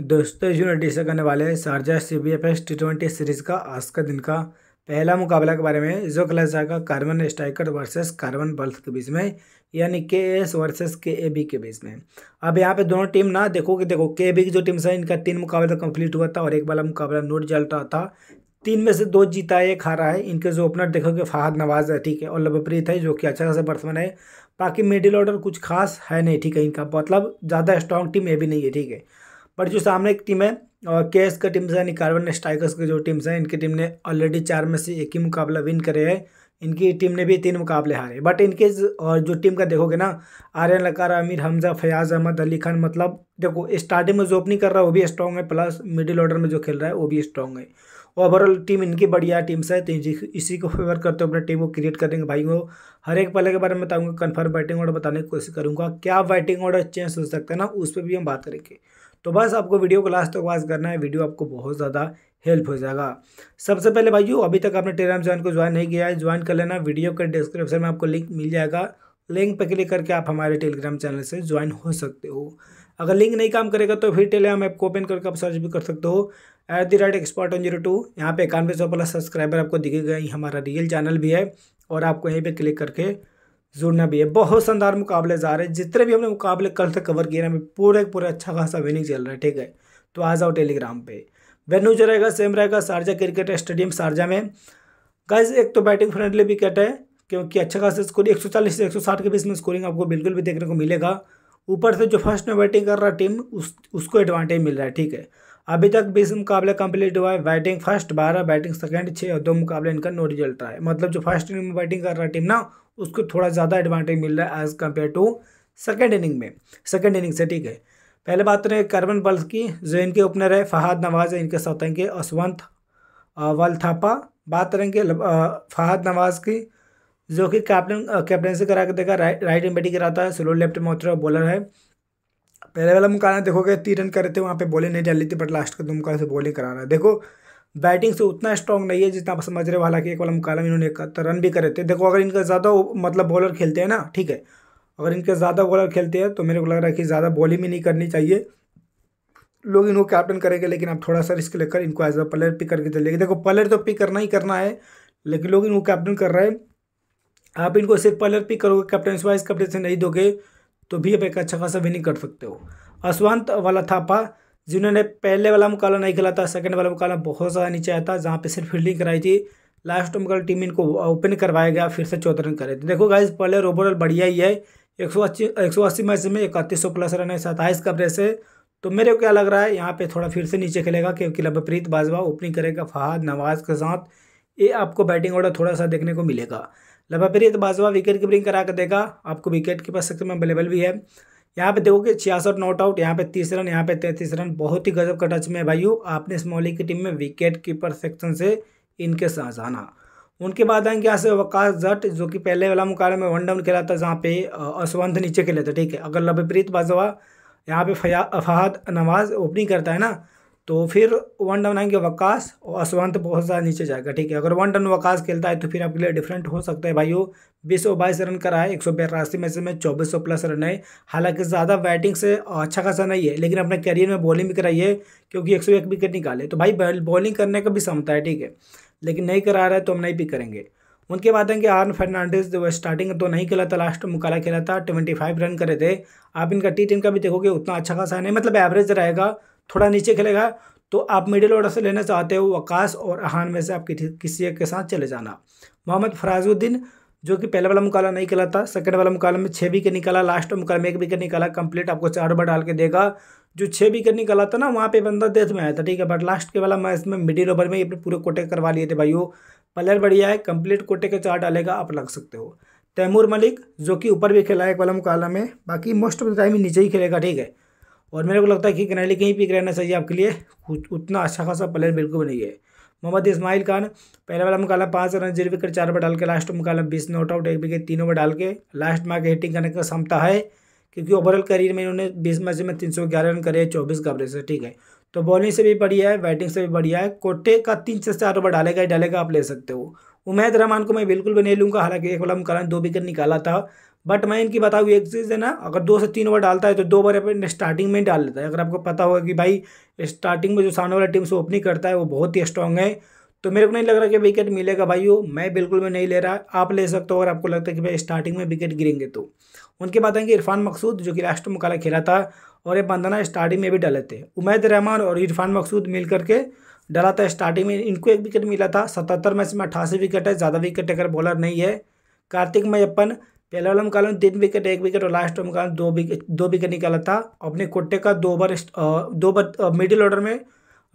दोस्तों इस वीडियो से करने वाले Sharjah C B F S T twenty series का आज का दिन का पहला मुकाबला के बारे में जो खेला जाएगा कार्बन स्ट्राइकर वर्सेस कार्बन बल्थ के बीच में यानी के एस वर्सेस के ए बी के बीच में अब यहाँ पे दोनों टीम ना देखो कि देखो के बी की जो टीम है इनका तीन मुकाबला कंप्लीट हुआ था और एक वाला मुकाबला नोट जल रहा था तीन में से दो जीता है एक हारा है इनके जो ओपनर देखोगे फाहद नवाज है ठीक है और लवप्रीत है जो कि अच्छा खासा बैट्समैन है बाकी मिडिल ऑर्डर कुछ खास है नहीं ठीक है इनका मतलब ज़्यादा स्ट्रॉन्ग टीम ये भी नहीं है ठीक है बट जो सामने एक टीम है के एस का से यानी कार्बन स्ट्राइकर्स की जो टीम्स हैं इनकी टीम ने ऑलरेडी चार में से एक ही मुकाबला विन करे है इनकी टीम ने भी तीन मुकाबले हारे बट इनके और जो टीम का देखोगे ना आर्यन लकार आमिर हमजा फयाज अहमद अली खान मतलब देखो स्टार्टिंग में जो ओपनिंग कर रहा है वो भी स्ट्रॉन्ग है प्लस मिडिल ऑर्डर में जो खेल रहा है वो भी स्ट्रॉन्ग है ओवरऑल टीम इनकी बढ़िया टीम्स है तो इसी को फेवर करते हो अपने टीम को क्रिएट करेंगे भाई को हर एक पहले के बारे में बताऊंगा कन्फर्म बैटिंग ऑर्डर बताने की कोशिश करूंगा क्या बैटिंग ऑर्डर चेंज हो सकता है ना उस पर भी हम बात करेंगे तो बस आपको वीडियो को लास्ट तक तो वॉच करना है वीडियो आपको बहुत ज़्यादा हेल्प हो जाएगा सबसे पहले भाइयों अभी तक आपने टेलीग्राम चैनल को ज्वाइन नहीं किया है ज्वाइन कर लेना वीडियो के डिस्क्रिप्शन में आपको लिंक मिल जाएगा लिंक पर क्लिक करके आप हमारे टेलीग्राम चैनल से ज्वाइन हो सकते हो अगर लिंक नहीं काम करेगा तो फिर टेलीग्राम ऐप को ओपन करके आप सर्च भी कर सकते हो at the rate expert one zero two यहाँ पे इक्यानवे सौ प्लस सब्सक्राइबर आपको दिखे गए हमारा रियल चैनल भी है और आपको यहीं पे क्लिक करके जुड़ना भी है बहुत शानदार मुकाबले जा रहे हैं जितने भी हमने मुकाबले कल तक कवर किए हैं पूरे पूरे अच्छा खासा विनिंग चल रहा है ठीक है तो आ जाओ टेलीग्राम पे वेन्यू जो रहेगा सेम रहेगा शारजा क्रिकेट स्टेडियम शारजा में गाइज एक तो बैटिंग फ्रेंडली विकेट है क्योंकि अच्छा खासा स्कोरिंग एक सौ चालीस से एक सौ साठ के बीच में स्कोरिंग आपको बिल्कुल भी देखने को मिलेगा ऊपर से जो फर्स्ट में बैटिंग कर रहा है टीम उस उसको एडवांटेज मिल रहा है ठीक है अभी तक बीस मुकाबले कंप्लीट हुआ है बैटिंग फर्स्ट बारह बैटिंग सेकंड छः और दो मुकाबले इनका नो रिजल्ट रहा है मतलब जो फर्स्ट इनिंग में बैटिंग कर रहा है टीम ना उसको थोड़ा ज़्यादा एडवांटेज मिल रहा है as compare to second inning में सेकेंड इनिंग से ठीक है पहले बात करें करवन बल्स की जो इनके ओपनर है फहाद नवाज है इनके साथ आएंगे असवंत वल थापा बात करेंगे फहाद नवाज की जो कि कैप्टन कैप्टनसी करा के देखा राइट एंड बैटिंग कराता है स्लो लेफ्ट में उतरा बॉलर है पहले वाला मुकाबला देखोगे तीन रन करे थे वहाँ पे बॉलिंग नहीं डाली थी बट लास्ट का मुकाबला से बॉलिंग करा रहा है देखो बैटिंग से उतना स्ट्रॉन्ग नहीं है जितना आप समझ रहे हो हालांकि एक वाला मुकाबला में इन्होंने इकहत्तर रन भी करे थे देखो अगर इनका ज़्यादा मतलब बॉलर खेलते हैं ना ठीक है अगर इनके ज़्यादा बॉलर खेलते हैं तो मेरे को लग रहा है कि ज़्यादा बॉलिंग भी नहीं करनी चाहिए लोग इनको कैप्टन करेंगे लेकिन आप थोड़ा सा रिस्क लेकर इनको एज अ प्लेयर पिक करके चलेंगे देखो प्लेयर तो पिक करना ही करना है लेकिन लोग इनको कैप्टन कर रहे हैं आप इनको सिर्फ प्लेयर पिक करोगे कैप्टन वाइज कैप्टन से नहीं दोगे तो भी आप एक अच्छा खासा विनिंग कर सकते हो अश्वंत वाला थापा जिन्होंने पहले वाला मुकाबला नहीं खेला था सेकंड वाला मुकाबला बहुत ज़्यादा नीचे आया था जहाँ पे सिर्फ फील्डिंग कराई थी लास्ट मुकाबला टीम इनको ओपन करवाया गया फिर से चौदह रन करे तो देखो गाइज प्लेयर ओवरऑल बढ़िया ही है एक सौ अस्सी एक सौ अस्सी मैच में इकतीस सौ प्लस रन है सत्ताईस कवरेज से तो मेरे को क्या लग रहा है यहाँ पे थोड़ा फिर से नीचे खेलेगा क्योंकि लभप्रीत बाजवा ओपनिंग करेगा फहाद नवाज के साथ ये आपको बैटिंग ऑर्डर थोड़ा सा देखने को मिलेगा लबापेरी तो बाजवा विकेट कीपरिंग करा कर देगा आपको विकेट कीपर सकते में अवेलेबल भी है यहाँ पे देखोगे छियासठ नॉट आउट यहाँ पे तीस रन यहाँ पे तैंतीस रन बहुत ही गजब का टच में भाइयों आपने इस की टीम में विकेट कीपर सेक्शन से इनके साथ जाना उनके बाद आएंगे यहाँ से वकास जट जो कि पहले वाला मुकाबले में वन डाउन खेला था जहाँ पे अश्वंत नीचे खेले थे ठीक है अगर लवप्रीत बाजवा यहाँ पे फया फहाद नवाज ओपनिंग करता है ना तो फिर वन डाउन आएंगे वकास और असवंत बहुत ज़्यादा नीचे जाएगा ठीक है अगर वन डाउन वकास खेलता है तो फिर आपके लिए डिफरेंट हो सकता है भाइयों बीस सौ बाईस रन करा है एक सौ बेरासी में से में चौबीस सौ प्लस रन है हालांकि ज़्यादा बैटिंग से अच्छा खासा नहीं है लेकिन अपने करियर में बॉलिंग भी कराई है क्योंकि एक सौ एक विकेट निकाले तो भाई बॉलिंग करने का भी क्षमता है ठीक है लेकिन नहीं करा रहा है तो हम नहीं भी करेंगे उनके बाद आएंगे आर्न फर्नांडिस जो स्टार्टिंग तो नहीं खेला था लास्ट मुकाला खेला था ट्वेंटी फाइव रन करे थे आप इनका टी टेन का भी देखोगे उतना अच्छा खासा नहीं मतलब एवरेज रहेगा थोड़ा नीचे खेलेगा तो आप मिडिल ऑर्डर से लेना चाहते हो वकास और अहान में से आप किसी एक के साथ चले जाना मोहम्मद फराजुद्दीन जो कि पहले वाला मुकाला नहीं खेला था सेकंड वाला मुकाला में छः विकेट निकाला लास्ट मुकाला में एक विकेट निकाला कंप्लीट आपको चार ओवर डाल के देगा जो छः विकेट निकाला था ना वहाँ पे बंदा डेथ में आया था ठीक है बट लास्ट के वाला मैच में मिडिल ओवर में अपने पूरे कोटे करवा लिए थे भाई वो प्लेयर बढ़िया है कम्प्लीट कोटे का चार डालेगा आप लग सकते हो तैमूर मलिक जो कि ऊपर भी खेला है एक वाला मुकाला में बाकी मोस्ट ऑफ द टाइम नीचे ही खेलेगा ठीक है और मेरे को लगता है कि कनाली कहीं पिक रहना चाहिए आपके लिए उतना अच्छा खासा प्लेयर बिल्कुल नहीं है मोहम्मद इसमाइल खान पहले वाला मुकाला पाँच रन जीरो विकेट चार पर डाल के लास्ट मुकाला बीस नॉट आउट एक विकेट तीनों पर डाल के लास्ट मार्क हिटिंग करने का क्षमता है क्योंकि ओवरऑल करियर में इन्होंने बीस मैच में तीन सौ ग्यारह रन करे चौबीस का से ठीक है तो बॉलिंग से भी बढ़िया है बैटिंग से भी बढ़िया है कोटे का तीन से चार ओवर डालेगा ही डालेगा आप ले सकते हो उमैद रहमान को मैं बिल्कुल भी नहीं लूँगा हालांकि एक वाला मुकाला दो विकेट निकाला था बट मैं इनकी बताऊँ हुई एक चीज़ है ना अगर दो से तीन ओवर डालता है तो दो ओवर अपने स्टार्टिंग में डाल लेता है अगर आपको पता होगा कि भाई स्टार्टिंग में जो सामने वाला टीम से ओपनिंग करता है वो बहुत ही स्ट्रॉन्ग है तो मेरे को नहीं लग रहा कि विकेट मिलेगा भाई वो मैं बिल्कुल भी नहीं ले रहा आप ले सकते हो अगर आपको लगता है कि भाई स्टार्टिंग में विकेट गिरेंगे तो उनके बाद आएंगे इरफान मकसूद जो कि लास्ट मुकाला खेला था और ये बंदना स्टार्टिंग में भी डाले थे उमैद रहमान और इरफान मकसूद मिल करके डाला था स्टार्टिंग में इनको एक विकेट मिला था सतहत्तर मैच में अट्ठासी विकेट है ज़्यादा विकेट अगर बॉलर नहीं है कार्तिक मैपन पहला वाला मुकाबला में तीन विकेट एक विकेट और लास्ट ओवर में दो विकेट दो विकेट निकाला था अपने कोट्टे का दो ओवर दो ओवर मिडिल ऑर्डर में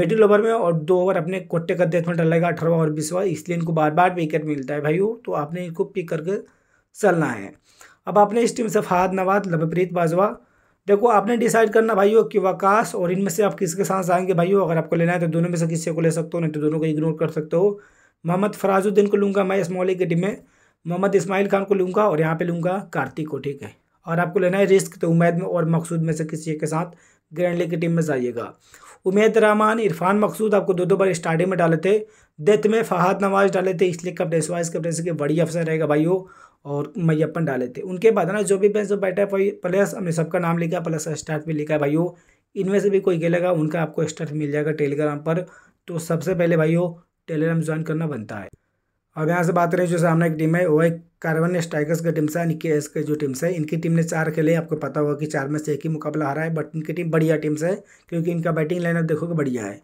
मिडिल ओवर में और दो ओवर अपने कोट्टे का डेथ में डलेगा अठारहवा और बीसवा इसलिए इनको बार बार विकेट मिलता है भाइयों तो आपने इनको पिक करके चलना है अब आपने इस टीम से फहाद नवाद लभप्रीत बाजवा देखो आपने डिसाइड करना भाइयों कि वकास और इनमें से आप किसके साथ आएंगे भाइयों अगर आपको लेना है तो दोनों में से किसी को ले सकते हो नहीं तो दोनों को इग्नोर कर सकते हो मोहम्मद फराजुद्दीन को लूँगा मैं इस मौली की टीम में मोहम्मद इस्माइल खान को लूँगा और यहाँ पर लूँगा कार्तिक को ठीक है और आपको लेना है रिस्क तो उमैद में और मकसूद में से किसी के साथ ग्रैंड लीग की टीम में जाइएगा उमैद रहमान इरफान मकसूद आपको दो दो बार स्टार्टिंग में डाले थे डेथ में फहाद नवाज डाले थे इसलिए कप्टेंसी वाइस कप्टेंसी के बड़ी अफसर रहेगा भाई हो और मैयपन डाले थे उनके बाद ना जो भी बेंच पर बैठा है प्लस हमने सबका नाम लिखा प्लस स्टार्ट भी लिखा है भाई इनमें से भी कोई खेलेगा उनका आपको स्टार्ट मिल जाएगा टेलीग्राम पर तो सबसे पहले भाई टेलीग्राम ज्वाइन करना बनता है अब यहाँ से बात करें जो सामने की टीम है वो एक कार्बन स्ट्राइकर्स की टीम से निके एस के जो टीम्स है इनकी टीम ने चार खेले आपको पता होगा कि चार में से एक ही मुकाबला हारा है बट इनकी टीम बढ़िया टीम से है क्योंकि इनका बैटिंग लाइनअप देखोगे बढ़िया है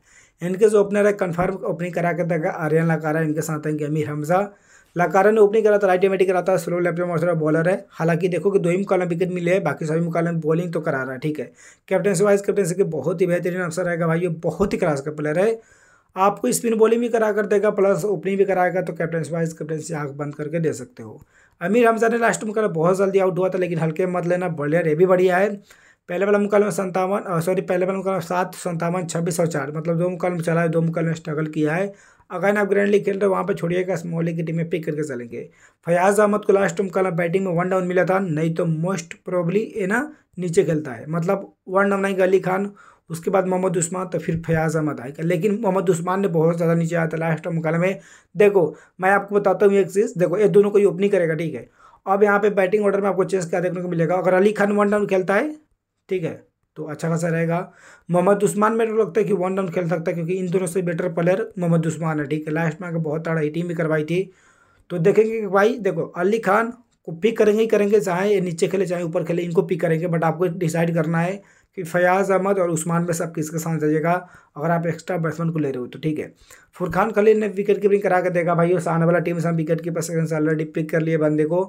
इनके जो ओपनर है कन्फर्म ओपनिंग करा के देगा आर्यन लाकारा इनके साथ हैं गमीर हमजा लाकारा ने ओपनिंग करा था राइट करा था स्लो लेफ्ट में और बॉलर है हालांकि देखो कि दो ही मुकाल विकेट मिले हैं बाकी सभी मुकाल में बॉलिंग तो करा रहा है ठीक है कैप्टनसी वाइस कैप्टनसी के बहुत ही बेहतरीन अफसर रहेगा भाई ये बहुत ही क्लास का प्लेयर है आपको स्पिन बॉलिंग भी करा कर देगा प्लस ओपनिंग भी कराएगा तो कैप्टन वाइस कैप्टनसी आँख बंद करके दे सकते हो अमीर हमजा ने लास्ट मुकाबला बहुत जल्दी आउट हुआ था लेकिन हल्के मत लेना बढ़िया ये भी बढ़िया है पहले वाला मुकाबले में संतावन सॉरी पहले वाला मुकाबले सात संतावन छब्बीस और चार मतलब दो मुकाबले चला है दो मुकाबले में स्ट्रगल किया है अगर आप ग्रैंड लीग खेल रहे हो वहाँ पर छोड़िएगा स्मॉल लीग की टीम में पिक करके चलेंगे फयाज अहमद को लास्ट मुकाबला बैटिंग में वन डाउन मिला था नहीं तो मोस्ट प्रोबली ये ना नीचे खेलता है मतलब वन डाउन आएंगे अली खान उसके बाद मोहम्मद उस्मान तो फिर फयाज अहमद आएगा लेकिन मोहम्मद उस्मान ने बहुत ज़्यादा नीचे आया था लास्ट मुकाल में देखो मैं आपको बताता हूँ एक चीज़ देखो ये दोनों को ही ओपनिंग करेगा ठीक है अब यहाँ पे बैटिंग ऑर्डर में आपको चेस क्या देखने को मिलेगा अगर अली खान वन डाउन खेलता है ठीक है तो अच्छा खासा रहेगा मोहम्मद उस्मान मेरे को लगता है कि वन डाउन खेल सकता है क्योंकि इन दोनों से बेटर प्लेयर मोहम्मद उस्मान है ठीक है लास्ट में आगे बहुत तड़ाई टीम भी करवाई थी तो देखेंगे कि भाई देखो अली खान को पिक करेंगे ही करेंगे चाहे नीचे खेले चाहे ऊपर खेले इनको पिक करेंगे बट आपको डिसाइड करना है फिर फयाज़ अहमद और उस्मान में सब किसके साथ जाइएगा अगर आप एक्स्ट्रा बैट्समैन को ले रहे हो तो ठीक है फुरखान खलील ने विकेट कीपिंग करा के देगा भाई और आने वाला टीम से विकेट कीपर से ऑलरेडी पिक कर लिए बंदे को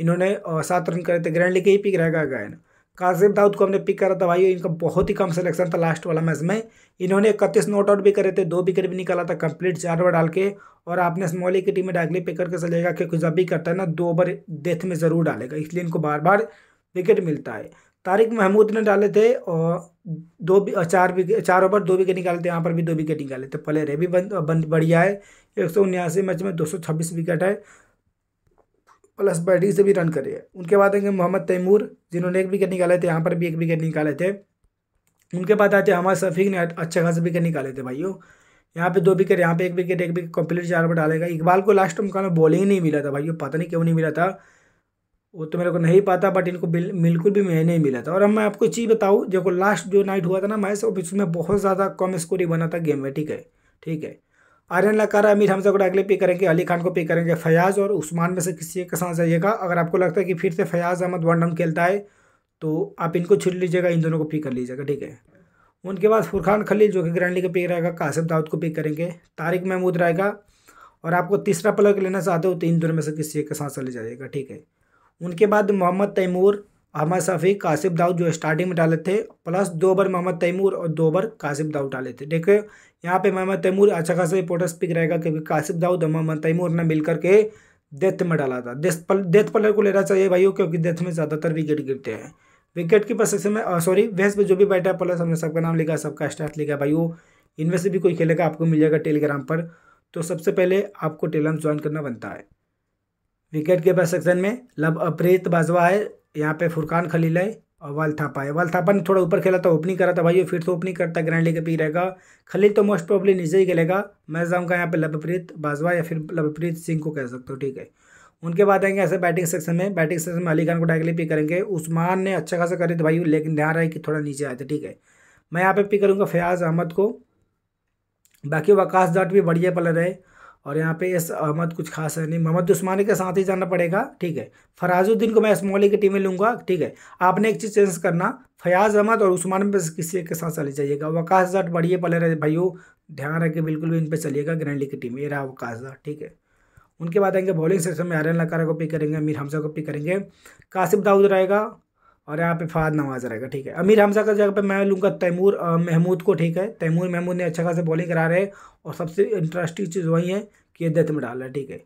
इन्होंने सात रन करे थे ग्रैंड लीग ही पिक रहेगा गायन काजिम दाऊद को हमने पिक करा था भाई इनका बहुत ही कम सिलेक्शन था लास्ट वाला मैच में इन्होंने इकतीस नॉट आउट भी करे थे दो विकेट भी निकाला था कंप्लीट चार ओवर डाल के और आपने स्मॉली की टीम में डायरेक्टली पिक करके चलेगा क्योंकि जब भी करता है ना दो ओवर डेथ में ज़रूर डालेगा इसलिए इनको बार बार विकेट मिलता है तारिक महमूद ने डाले थे और दो चार विकेट चार ओवर दो विकेट निकाले थे यहाँ पर भी दो विकेट निकाले थे प्लेयर है भी बंद बंद बढ़िया है एक सौ उन्यासी मैच में दो सौ छब्बीस विकेट है प्लस बैटिंग से भी रन करे है उनके बाद आएंगे मोहम्मद तैमूर जिन्होंने एक विकेट निकाले थे यहाँ पर भी एक विकेट निकाले थे उनके बाद आते हमारे शफीक ने अच्छे खासा विकेट निकाले थे भाइयों यहाँ पे दो विकेट यहाँ पे एक विकेट एक विकेट कंप्लीट चार ओवर डालेगा इकबाल को लास्ट में बॉलिंग नहीं मिला था भाइयों पता नहीं क्यों नहीं मिला था वो तो मेरे को नहीं पता बट इनको बिल्कुल भी मैं नहीं मिला था और अब मैं आपको चीज़ बताऊँ देखो लास्ट जो नाइट हुआ था ना मैच उसमें बहुत ज़्यादा कम स्कोर ही बना था गेम में ठीक है ठीक है आर्यन लकारा अमीर हमसे को अगले पे करेंगे अली खान को पे करेंगे फयाज और उस्मान में से किसी एक साथ जाइएगा अगर आपको लगता है कि फिर से फयाज अहमद वन डम खेलता है तो आप इनको छिड़ लीजिएगा इन दोनों को पिक कर लीजिएगा ठीक है उनके बाद फुरखान खलील जो कि ग्रैंड लीग का पिक रहेगा कासिफ दाऊद को पिक करेंगे तारिक महमूद रहेगा और आपको तीसरा प्लेयर लेना चाहते हो तो इन दोनों में से किसी एक के साथ चले जाइएगा ठीक है उनके बाद मोहम्मद तैमूर अहमद शफी कासिफ दाऊद जो स्टार्टिंग में डाले थे प्लस दो ओवर मोहम्मद तैमूर और दो ओवर कासिब दाऊद डाले थे देखो यहाँ पे मोहम्मद तैमूर अच्छा खासा इंपोर्टेंस पिक रहेगा क्योंकि कासिब दाऊद और मोहम्मद तैमूर ने मिलकर के डेथ में डाला था डेथ पल डेथ पलर को लेना चाहिए भाइयों क्योंकि डेथ में ज़्यादातर विकेट गिरते हैं विकेट की सेक्शन में सॉरी वेस्ट में जो भी बैठा है प्लस हमने सबका नाम लिखा सबका स्टार्ट लिखा भाइयों इनमें से भी कोई खेलेगा आपको मिल जाएगा टेलीग्राम पर तो सबसे पहले आपको टेलीग्राम ज्वाइन करना बनता है विकेट कीपर सेक्शन में लव अप्रीत बाजवा है यहाँ पे फुरकान खलील है और वाल थापा है वाल थापा ने थोड़ा ऊपर खेला था तो ओपनिंग करा था भाई फिर तो ओपनिंग करता ग्रैंड लेके पी रहेगा खलील तो मोस्ट प्रॉब्ली नीचे ही खेलेगा मैं जाऊँगा यहाँ पे लवप्रीत बाजवा या फिर लभप्रीत सिंह को कह सकते हो ठीक है उनके बाद आएंगे ऐसे बैटिंग सेक्शन में बैटिंग सेक्शन में अली खान को डायरेक्टली पिक करेंगे उस्मान ने अच्छा खासा करे थे तो भाई लेकिन ध्यान रहे कि थोड़ा नीचे आए थे ठीक है मैं यहाँ पे पिक करूँगा फयाज अहमद को बाकी वकास जाट भी बढ़िया प्लेयर है और यहाँ पे एस अहमद कुछ खास है नहीं मोहम्मद उस्मानी के साथ ही जाना पड़ेगा ठीक है फराजुद्दीन को मैं इस्मोली की टीम में लूँगा ठीक है आपने एक चीज़ चेंज करना फयाज अहमद और उस्मान में किसी के साथ चले जाइएगा वकाश जट बढ़िए पले रहे भाइयों ध्यान रखे बिल्कुल भी इन पर चलिएगा ग्रैंड लीग की टीम ये रहा वकाश जट ठीक है उनके बाद आएंगे बॉलिंग सेक्शन में आर्यन लकारा को पिक करेंगे अमीर हमजा को पिक करेंगे कासिफ दाऊद रहेगा और यहाँ पे फहद नवाज रहेगा ठीक है अमीर हमजा का जगह पे मैं लूँगा तैमूर महमूद को ठीक है तैमूर महमूद ने अच्छा खासा बॉलिंग करा रहे हैं और सबसे इंटरेस्टिंग चीज़ वही है कि ये डेथ में डाल रहा है ठीक है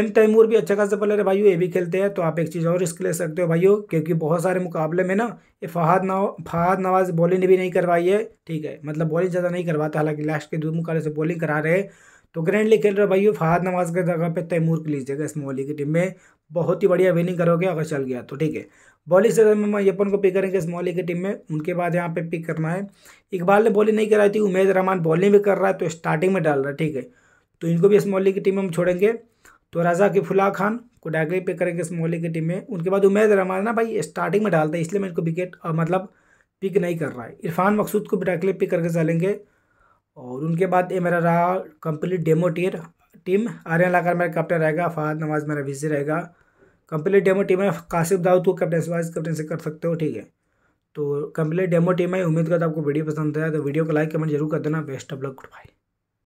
एम तैमूर भी अच्छा खासा प्लेयर है भाई ये भी खेलते हैं तो आप एक चीज़ और रिस्क ले सकते हो भाइयों क्योंकि बहुत सारे मुकाबले में ना ये फहाद नव फहाद नवाज बॉलिंग भी नहीं करवाई है ठीक है मतलब बॉलिंग ज़्यादा नहीं करवाता हालांकि लास्ट के दो मुकाबले से बॉलिंग करा रहे हैं तो ग्रैंडली खेल रहे भाई फहाद नवाज के जगह पे तैमूर की लीजिएगा इस मोहली की टीम में बहुत ही बढ़िया विनिंग करोगे अगर चल गया तो ठीक है बॉलिंग से में यपन को पिक करेंगे इस मोहली की टीम में उनके बाद यहाँ पे पिक करना है इकबाल ने बॉलिंग नहीं कराई थी उमेद रहमान बॉलिंग भी कर रहा है तो स्टार्टिंग में डाल रहा है ठीक है तो इनको भी इस मोहली की टीम में हम छोड़ेंगे तो रजा की फुला खान को डायरेक्टली पिक करेंगे इस मोहली की टीम में उनके बाद उमेद रहमान ना भाई स्टार्टिंग में डालते हैं इसलिए मैं इनको विकेट मतलब पिक नहीं कर रहा है इरफान मकसूद को भी डायरेक्टली पिक करके चलेंगे और उनके बाद ये मेरा रहा कंप्लीट डेमो टीयर टीम आर्यन लाकर मेरा कैप्टन रहेगा फहद नवाज मेरा विजी रहेगा कंप्लीट डेमो टीम है कासिफ दाऊद को कैप्टन वाइज कैप्टन से कर सकते हो ठीक है तो कंप्लीट डेमो टीम है उम्मीद करता आपको वीडियो पसंद आया तो वीडियो को लाइक कमेंट जरूर कर देना best of luck good by